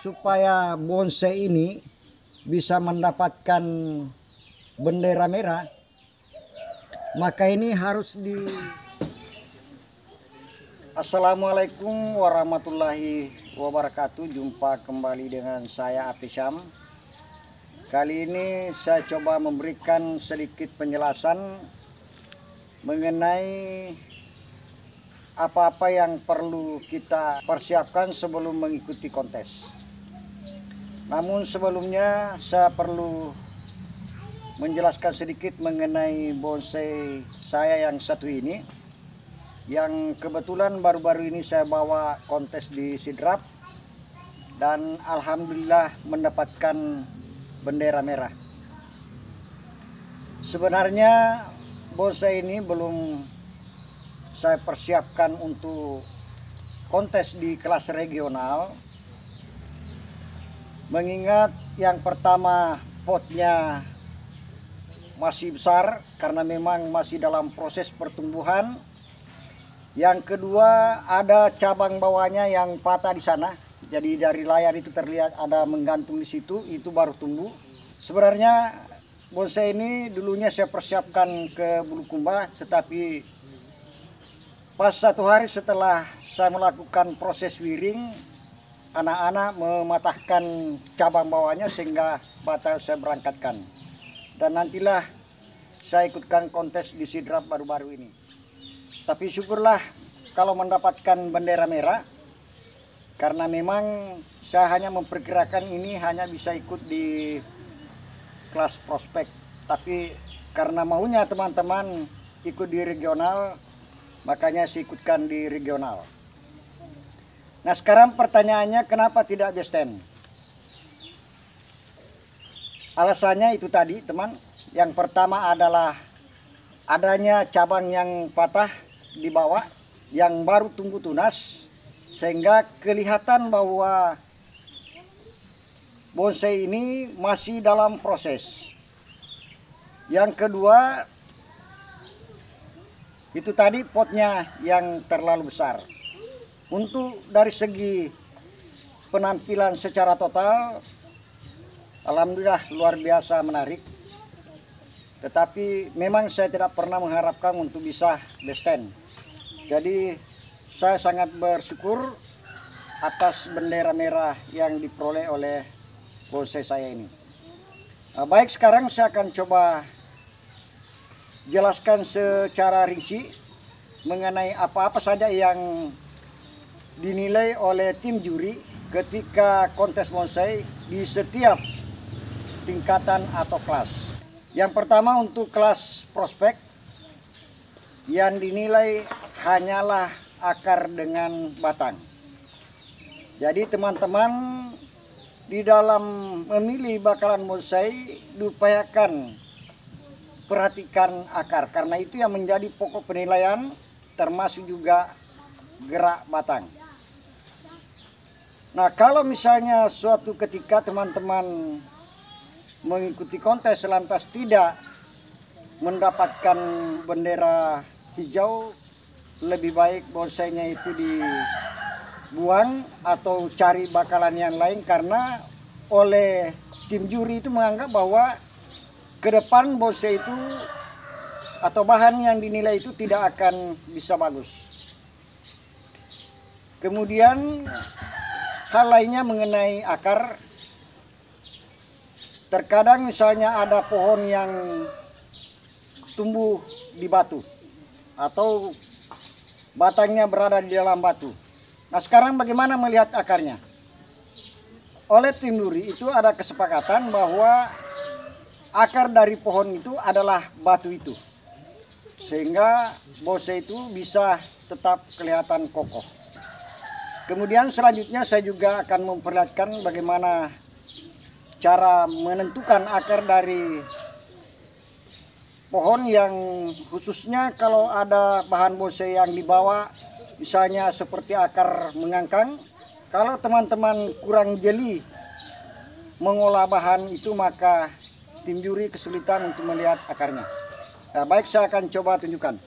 supaya bonsai ini bisa mendapatkan bendera merah maka ini harus di Assalamualaikum warahmatullahi wabarakatuh jumpa kembali dengan saya Syam kali ini saya coba memberikan sedikit penjelasan mengenai apa-apa yang perlu kita persiapkan sebelum mengikuti kontes namun sebelumnya saya perlu menjelaskan sedikit mengenai bonsai saya yang satu ini yang kebetulan baru-baru ini saya bawa kontes di Sidrap dan alhamdulillah mendapatkan bendera merah. Sebenarnya bonsai ini belum saya persiapkan untuk kontes di kelas regional mengingat yang pertama potnya masih besar karena memang masih dalam proses pertumbuhan yang kedua ada cabang bawahnya yang patah di sana jadi dari layar itu terlihat ada menggantung di situ itu baru tumbuh sebenarnya bonsai ini dulunya saya persiapkan ke Bulukumba tetapi pas satu hari setelah saya melakukan proses wiring anak-anak mematahkan cabang bawahnya sehingga batal saya berangkatkan. Dan nantilah saya ikutkan kontes di Sidrap baru-baru ini. Tapi syukurlah kalau mendapatkan bendera merah karena memang saya hanya memperkirakan ini hanya bisa ikut di kelas prospek. Tapi karena maunya teman-teman ikut di regional, makanya saya ikutkan di regional. Nah sekarang pertanyaannya kenapa tidak besten? Alasannya itu tadi teman. Yang pertama adalah adanya cabang yang patah di bawah yang baru tunggu tunas sehingga kelihatan bahwa bonsai ini masih dalam proses. Yang kedua itu tadi potnya yang terlalu besar. Untuk dari segi penampilan secara total, alhamdulillah luar biasa menarik. Tetapi memang saya tidak pernah mengharapkan untuk bisa bestand. Jadi saya sangat bersyukur atas bendera merah yang diperoleh oleh bonsai saya ini. Eh, baik sekarang saya akan coba jelaskan secara rinci mengenai apa-apa saja yang dinilai oleh tim juri ketika kontes bonsai di setiap tingkatan atau kelas. Yang pertama untuk kelas prospek yang dinilai hanyalah akar dengan batang. Jadi teman-teman di dalam memilih bakalan bonsai diupayakan perhatikan akar karena itu yang menjadi pokok penilaian termasuk juga gerak batang. Nah, kalau misalnya suatu ketika teman-teman mengikuti kontes lantas tidak mendapatkan bendera hijau, lebih baik bonsainya itu dibuang atau cari bakalan yang lain karena oleh tim juri itu menganggap bahwa ke depan bonsai itu atau bahan yang dinilai itu tidak akan bisa bagus. Kemudian hal lainnya mengenai akar terkadang misalnya ada pohon yang tumbuh di batu atau batangnya berada di dalam batu nah sekarang bagaimana melihat akarnya oleh tim duri itu ada kesepakatan bahwa akar dari pohon itu adalah batu itu sehingga bose itu bisa tetap kelihatan kokoh Kemudian selanjutnya saya juga akan memperlihatkan bagaimana cara menentukan akar dari pohon yang khususnya kalau ada bahan bonsai yang dibawa misalnya seperti akar mengangkang kalau teman-teman kurang jeli mengolah bahan itu maka tim juri kesulitan untuk melihat akarnya nah, baik saya akan coba tunjukkan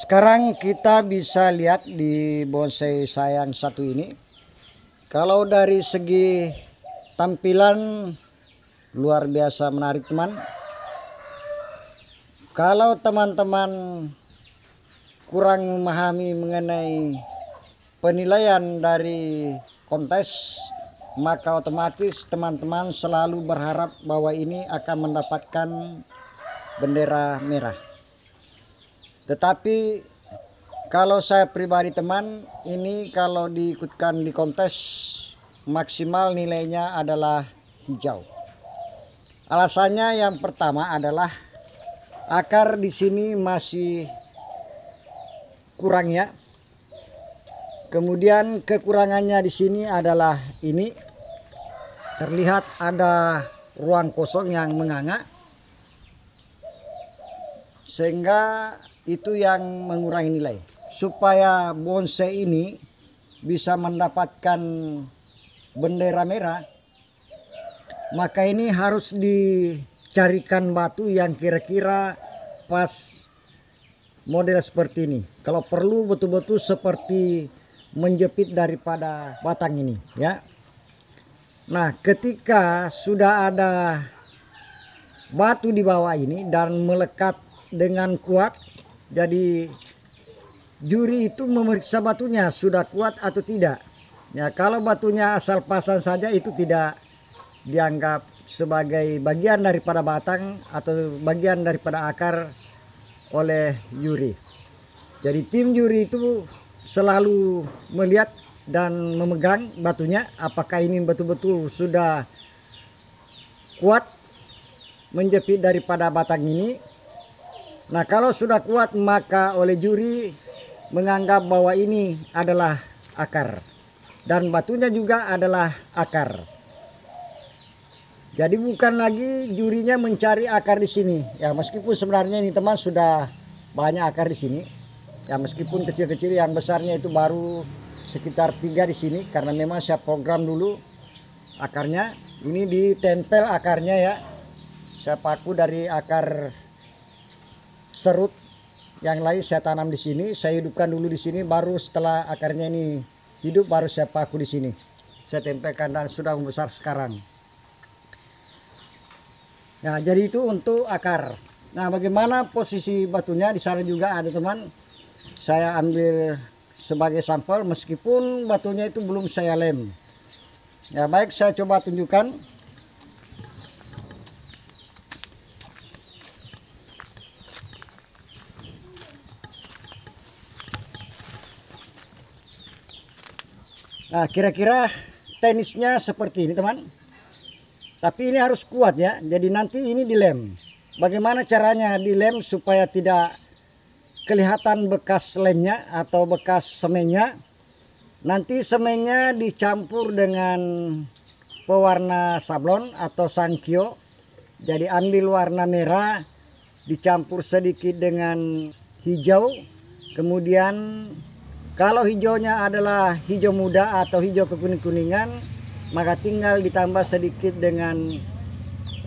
sekarang kita bisa lihat di bonsai saya yang satu ini. Kalau dari segi tampilan luar biasa menarik teman. Kalau teman-teman kurang memahami mengenai penilaian dari kontes maka otomatis teman-teman selalu berharap bahwa ini akan mendapatkan bendera merah. Tetapi kalau saya pribadi teman, ini kalau diikutkan di kontes maksimal nilainya adalah hijau. Alasannya yang pertama adalah akar di sini masih kurang ya. Kemudian kekurangannya di sini adalah ini terlihat ada ruang kosong yang menganga sehingga itu yang mengurangi nilai supaya bonsai ini bisa mendapatkan bendera merah maka ini harus dicarikan batu yang kira-kira pas model seperti ini kalau perlu betul-betul seperti menjepit daripada batang ini ya nah ketika sudah ada batu di bawah ini dan melekat dengan kuat jadi juri itu memeriksa batunya sudah kuat atau tidak. Ya, kalau batunya asal pasang saja itu tidak dianggap sebagai bagian daripada batang atau bagian daripada akar oleh juri. Jadi tim juri itu selalu melihat dan memegang batunya apakah ini betul-betul sudah kuat menjepit daripada batang ini Nah kalau sudah kuat maka oleh juri menganggap bahwa ini adalah akar dan batunya juga adalah akar. Jadi bukan lagi jurinya mencari akar di sini. Ya meskipun sebenarnya ini teman sudah banyak akar di sini. Ya meskipun kecil-kecil yang besarnya itu baru sekitar tiga di sini karena memang saya program dulu akarnya. Ini ditempel akarnya ya. Saya paku dari akar serut yang lain saya tanam di sini, saya hidupkan dulu di sini, baru setelah akarnya ini hidup baru saya paku di sini. Saya tempelkan dan sudah membesar sekarang. Nah, jadi itu untuk akar. Nah, bagaimana posisi batunya di sana juga ada teman. Saya ambil sebagai sampel meskipun batunya itu belum saya lem. Ya, baik saya coba tunjukkan. Nah, kira-kira tenisnya seperti ini, teman. Tapi ini harus kuat ya. Jadi nanti ini dilem. Bagaimana caranya dilem supaya tidak kelihatan bekas lemnya atau bekas semennya? Nanti semennya dicampur dengan pewarna sablon atau sankyo. Jadi ambil warna merah dicampur sedikit dengan hijau. Kemudian kalau hijaunya adalah hijau muda atau hijau kekuning-kuningan, maka tinggal ditambah sedikit dengan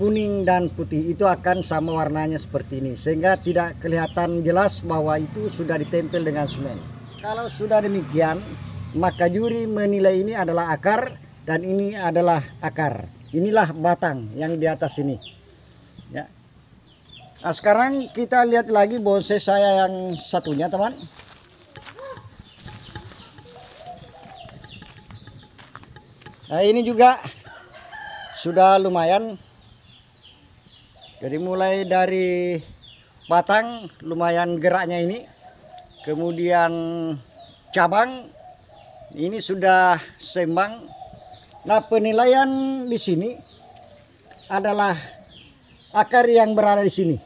kuning dan putih itu akan sama warnanya seperti ini sehingga tidak kelihatan jelas bahwa itu sudah ditempel dengan semen. Kalau sudah demikian, maka juri menilai ini adalah akar dan ini adalah akar. Inilah batang yang di atas ini. Ya. Nah, sekarang kita lihat lagi bonsai saya yang satunya, teman. Nah ini juga sudah lumayan. Jadi mulai dari batang lumayan geraknya ini. Kemudian cabang ini sudah sembang. Nah penilaian di sini adalah akar yang berada di sini.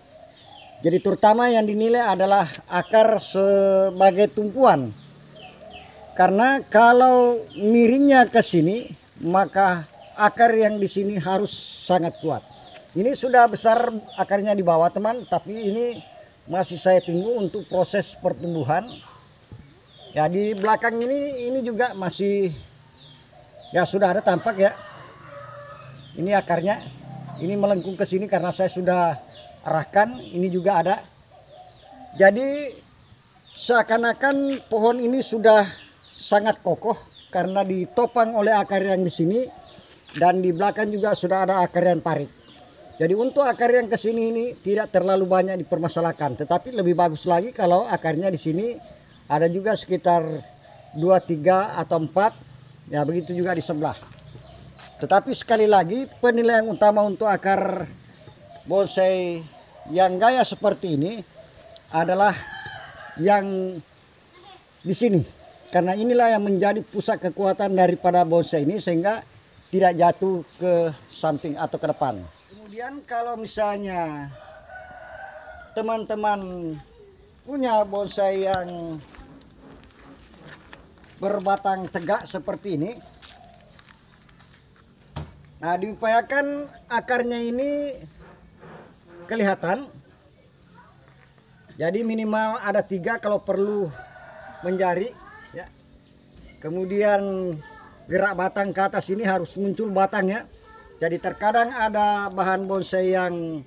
Jadi terutama yang dinilai adalah akar sebagai tumpuan. Karena kalau miringnya ke sini maka akar yang di sini harus sangat kuat. Ini sudah besar akarnya di bawah teman, tapi ini masih saya tunggu untuk proses pertumbuhan. Ya di belakang ini ini juga masih ya sudah ada tampak ya. Ini akarnya. Ini melengkung ke sini karena saya sudah arahkan, ini juga ada. Jadi seakan-akan pohon ini sudah sangat kokoh karena ditopang oleh akar yang di sini dan di belakang juga sudah ada akar yang tarik. Jadi untuk akar yang ke sini ini tidak terlalu banyak dipermasalahkan, tetapi lebih bagus lagi kalau akarnya di sini ada juga sekitar 2, 3 atau 4. Ya begitu juga di sebelah. Tetapi sekali lagi penilaian utama untuk akar bonsai yang gaya seperti ini adalah yang di sini karena inilah yang menjadi pusat kekuatan daripada bonsai ini sehingga tidak jatuh ke samping atau ke depan. Kemudian kalau misalnya teman-teman punya bonsai yang berbatang tegak seperti ini. Nah, diupayakan akarnya ini kelihatan. Jadi minimal ada tiga kalau perlu menjari Kemudian gerak batang ke atas ini harus muncul batangnya. Jadi terkadang ada bahan bonsai yang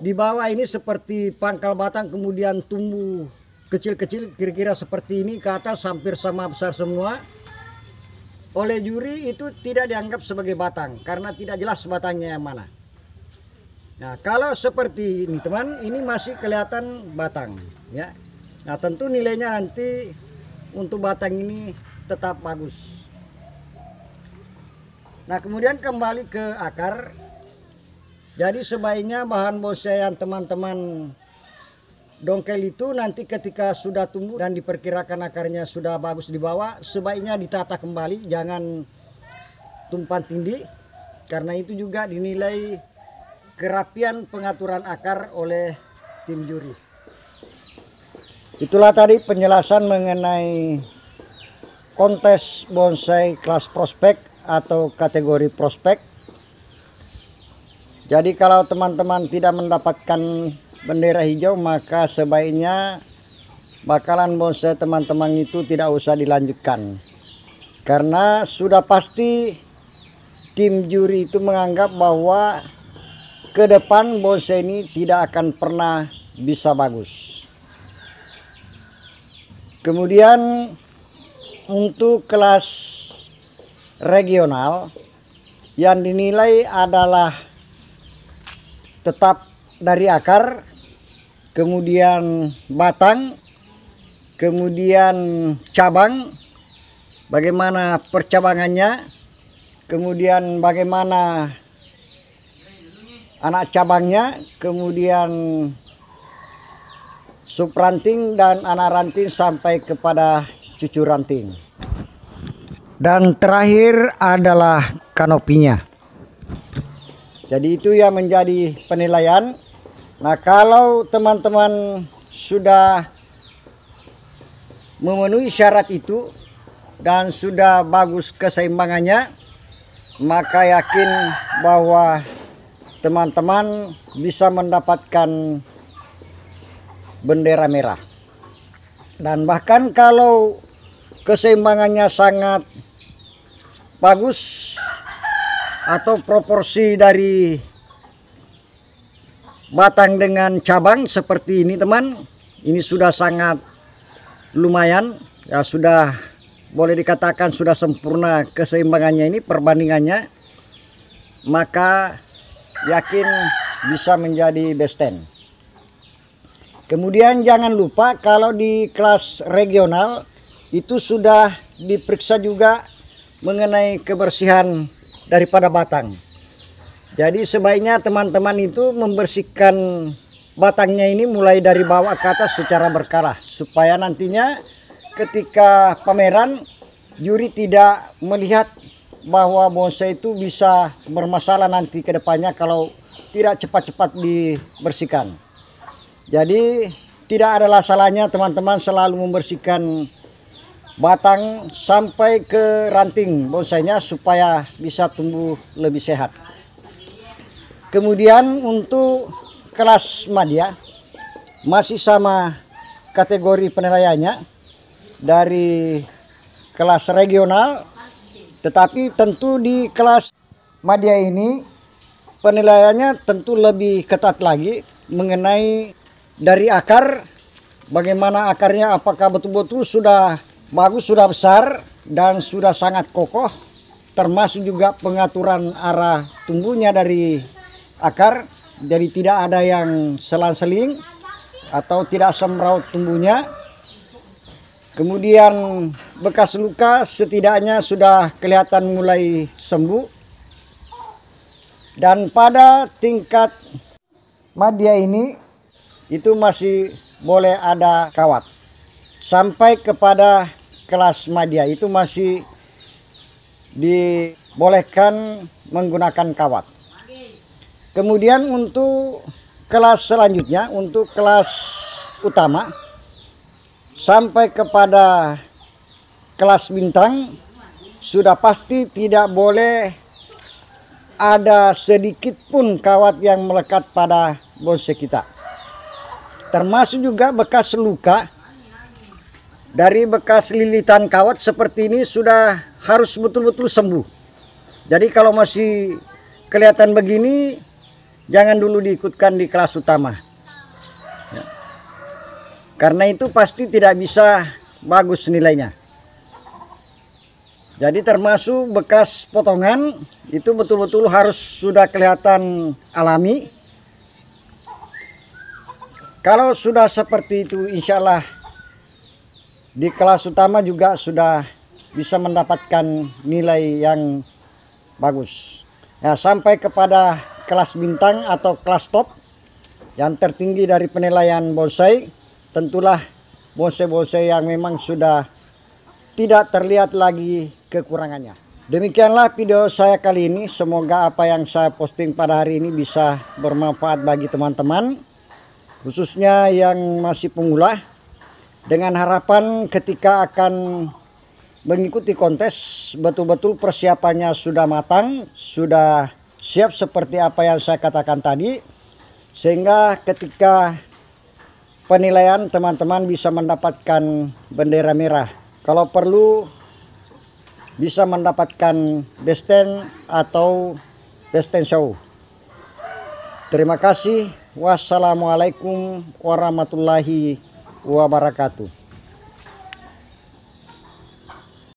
di bawah ini seperti pangkal batang kemudian tumbuh kecil-kecil kira-kira seperti ini ke atas hampir sama besar semua. Oleh juri itu tidak dianggap sebagai batang karena tidak jelas batangnya yang mana. Nah, kalau seperti ini teman, ini masih kelihatan batang ya. Nah, tentu nilainya nanti untuk batang ini tetap bagus. Nah kemudian kembali ke akar. Jadi sebaiknya bahan yang teman-teman dongkel itu nanti ketika sudah tumbuh dan diperkirakan akarnya sudah bagus di bawah, sebaiknya ditata kembali, jangan tumpan tindih. Karena itu juga dinilai kerapian pengaturan akar oleh tim juri. Itulah tadi penjelasan mengenai kontes bonsai kelas prospek atau kategori prospek. Jadi kalau teman-teman tidak mendapatkan bendera hijau maka sebaiknya bakalan bonsai teman-teman itu tidak usah dilanjutkan. Karena sudah pasti tim juri itu menganggap bahwa ke depan bonsai ini tidak akan pernah bisa bagus. Kemudian untuk kelas regional yang dinilai adalah tetap dari akar, kemudian batang, kemudian cabang, bagaimana percabangannya, kemudian bagaimana anak cabangnya, kemudian subranting dan anak ranting sampai kepada cucu ranting. Dan terakhir adalah kanopinya. Jadi itu yang menjadi penilaian. Nah, kalau teman-teman sudah memenuhi syarat itu dan sudah bagus keseimbangannya, maka yakin bahwa teman-teman bisa mendapatkan bendera merah. Dan bahkan kalau keseimbangannya sangat bagus atau proporsi dari batang dengan cabang seperti ini teman ini sudah sangat lumayan ya sudah boleh dikatakan sudah sempurna keseimbangannya ini perbandingannya maka yakin bisa menjadi besten kemudian jangan lupa kalau di kelas regional itu sudah diperiksa juga mengenai kebersihan daripada batang. Jadi sebaiknya teman-teman itu membersihkan batangnya ini mulai dari bawah ke atas secara berkala supaya nantinya ketika pameran juri tidak melihat bahwa bonsai itu bisa bermasalah nanti ke depannya kalau tidak cepat-cepat dibersihkan. Jadi tidak adalah salahnya teman-teman selalu membersihkan batang sampai ke ranting bonsainya supaya bisa tumbuh lebih sehat. Kemudian untuk kelas madia masih sama kategori penilaiannya dari kelas regional tetapi tentu di kelas madia ini penilaiannya tentu lebih ketat lagi mengenai dari akar bagaimana akarnya apakah betul-betul sudah Bagus sudah besar dan sudah sangat kokoh termasuk juga pengaturan arah tumbuhnya dari akar jadi tidak ada yang selang-seling atau tidak semraut tumbuhnya kemudian bekas luka setidaknya sudah kelihatan mulai sembuh dan pada tingkat media ini itu masih boleh ada kawat sampai kepada kelas media itu masih dibolehkan menggunakan kawat. Kemudian untuk kelas selanjutnya, untuk kelas utama sampai kepada kelas bintang sudah pasti tidak boleh ada sedikit pun kawat yang melekat pada bonsai kita. Termasuk juga bekas luka dari bekas lilitan kawat seperti ini sudah harus betul-betul sembuh. Jadi kalau masih kelihatan begini, jangan dulu diikutkan di kelas utama. Ya. Karena itu pasti tidak bisa bagus nilainya. Jadi termasuk bekas potongan itu betul-betul harus sudah kelihatan alami. Kalau sudah seperti itu insya Allah di kelas utama juga sudah bisa mendapatkan nilai yang bagus. Ya, sampai kepada kelas bintang atau kelas top yang tertinggi dari penilaian bonsai tentulah bonsai-bonsai yang memang sudah tidak terlihat lagi kekurangannya. Demikianlah video saya kali ini. Semoga apa yang saya posting pada hari ini bisa bermanfaat bagi teman-teman. Khususnya yang masih pemula dengan harapan ketika akan mengikuti kontes betul-betul persiapannya sudah matang, sudah siap seperti apa yang saya katakan tadi sehingga ketika penilaian teman-teman bisa mendapatkan bendera merah. Kalau perlu bisa mendapatkan best ten atau best ten show. Terima kasih. Wassalamualaikum warahmatullahi wabarakatuh